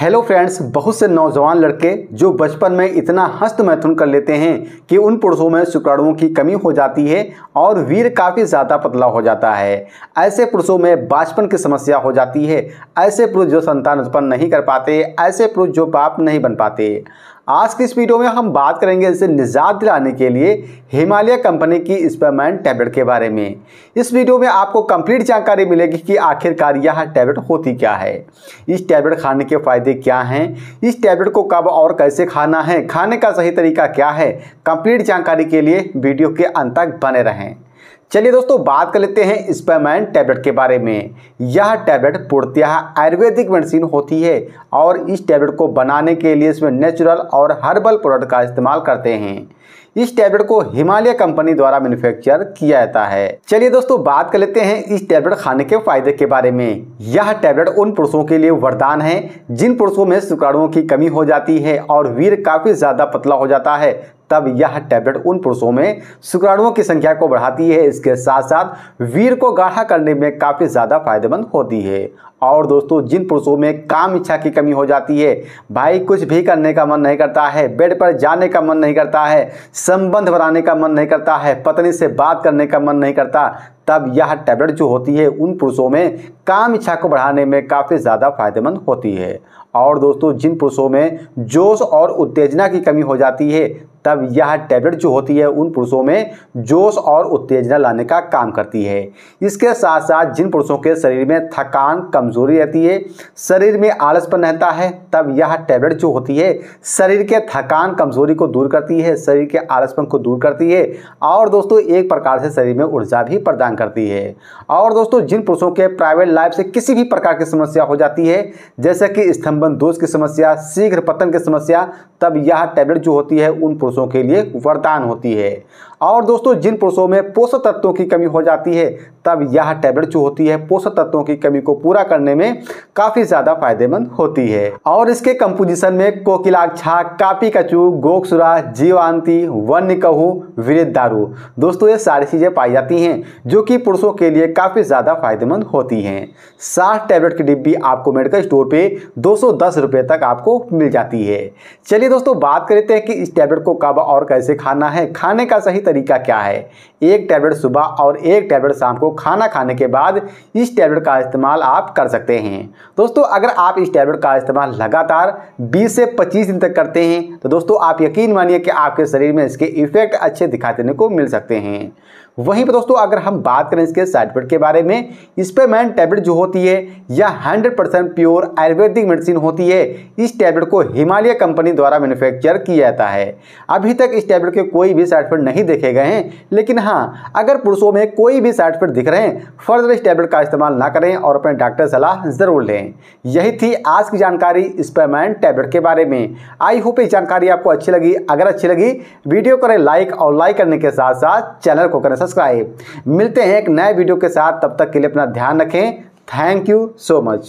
hello friends बहुत से नौजवान लड़के जो बचपन में इतना हस्त मैथुन कर लेते हैं कि उन पुरुषों में शुक्राणुओं की कमी हो जाती है और वीर काफ़ी ज़्यादा पतला हो जाता है ऐसे पुरुषों में बाचपन की समस्या हो जाती है ऐसे पुरुष जो संतान उत्पन्न नहीं कर पाते ऐसे पुरुष जो बाप नहीं बन पाते आज की इस वीडियो में हम बात करेंगे इसे निजात दिलाने के लिए हिमालय कंपनी की स्पेमैन टैबलेट के बारे में इस वीडियो में आपको कंप्लीट जानकारी मिलेगी कि आखिरकार यह टैबलेट होती क्या है इस टैबलेट खाने के फ़ायदे क्या हैं इस टैबलेट को कब और कैसे खाना है खाने का सही तरीका क्या है कंप्लीट जानकारी के लिए वीडियो के अंत तक बने रहें चलिए दोस्तों बात कर लेते हैं स्पेमैन टैबलेट के बारे में यह टैबलेट पूर्णतः आयुर्वेदिक मेडिसिन होती है और इस टैबलेट को बनाने के लिए इसमें नेचुरल और हर्बल प्रोडक्ट का इस्तेमाल करते हैं इस टैबलेट को हिमालय कंपनी द्वारा मैन्युफैक्चर किया जाता है चलिए दोस्तों बात कर लेते हैं इस टैबलेट खाने के फायदे के बारे में यह टैबलेट उन पुरुषों के लिए वरदान है जिन पुरुषों में शुक्राणुओं की कमी हो जाती है और वीर काफी ज्यादा पतला हो जाता है तब यह टैबलेट उन पुरुषों में शुक्राणुओं की संख्या को बढ़ाती है इसके साथ साथ वीर को गाढ़ा करने में काफ़ी ज़्यादा फायदेमंद होती है और दोस्तों जिन पुरुषों में काम इच्छा की कमी हो जाती है भाई कुछ भी करने का मन नहीं करता है बेड पर जाने का मन नहीं करता है संबंध बनाने का मन नहीं करता है पत्नी से बात करने का मन नहीं करता तब यह टैबलेट जो होती है उन पुरुषों में काम इच्छा को बढ़ाने में काफ़ी ज़्यादा फायदेमंद होती है और दोस्तों जिन पुरुषों में जोश और उत्तेजना की कमी हो जाती है तब यह टैबलेट जो होती है उन पुरुषों में जोश और उत्तेजना लाने का काम करती है इसके साथ साथ जिन पुरुषों के शरीर में थकान कमजोरी रहती है शरीर में आलसपन रहता है तब यह टैबलेट जो होती है शरीर के थकान कमजोरी को दूर करती है शरीर के आलसपन को दूर करती है और दोस्तों एक प्रकार से शरीर में ऊर्जा भी प्रदान करती है और दोस्तों जिन पुरुषों के प्राइवेट लाइफ से किसी भी प्रकार की समस्या हो जाती है जैसे कि स्तंभन दोष की समस्या शीघ्र पतन की समस्या तब यह टैबलेट जो होती है उन पुरुषों पुरुषों के लिए वरदान होती है और दोस्तों जिन पुरुषों में पोषक तत्वों की कमी हो जाती है तब यह टैबलेट जो होती है पोषक तत्वों की कमी को पूरा करने में काफ़ी ज़्यादा फायदेमंद होती है और इसके कंपोजिशन में कोकिलाक्षा कापी कचू गोकसुरा जीवांति वन्य कहू वृद्ध दारू दोस्तों ये सारी चीज़ें पाई जाती हैं जो कि पुरुषों के लिए काफ़ी ज़्यादा फायदेमंद होती हैं साठ टैबलेट की डिब्बी आपको मेडिकल स्टोर पे दो रुपए तक आपको मिल जाती है चलिए दोस्तों बात करते हैं कि इस टैबलेट को कब और कैसे खाना है खाने का सही तरीका क्या है एक टैबलेट सुबह और एक टैबलेट शाम को खाना खाने के बाद इस टैबलेट का इस्तेमाल आप कर सकते हैं दोस्तों अगर आप इस टैबलेट का इस्तेमाल लगातार 20 से 25 दिन तक करते हैं तो दोस्तों आप यकीन मानिए कि आपके शरीर में इसके इफेक्ट अच्छे दिखा देने को मिल सकते हैं वहीं पर दोस्तों अगर हम बात करें इसके साइड इफेक्ट के बारे में स्पेमैन टैबलेट जो होती है यह 100 परसेंट प्योर आयुर्वेदिक मेडिसिन होती है इस टैबलेट को हिमालय कंपनी द्वारा मैन्युफैक्चर किया जाता है अभी तक इस टैबलेट के कोई भी साइड इफेक्ट नहीं देखे गए हैं लेकिन हाँ अगर पुरुषों में कोई भी साइड इफेक्ट दिख करें फर्दर इस टैबलेट का इस्तेमाल ना करें और अपने डॉक्टर सलाह ज़रूर लें यही थी आज की जानकारी स्पेमैन टैबलेट के बारे में आई होप ये जानकारी आपको अच्छी लगी अगर अच्छी लगी वीडियो करें लाइक और लाइक करने के साथ साथ चैनल को करें सब्सक्राइब मिलते हैं एक नए वीडियो के साथ तब तक के लिए अपना ध्यान रखें थैंक यू सो मच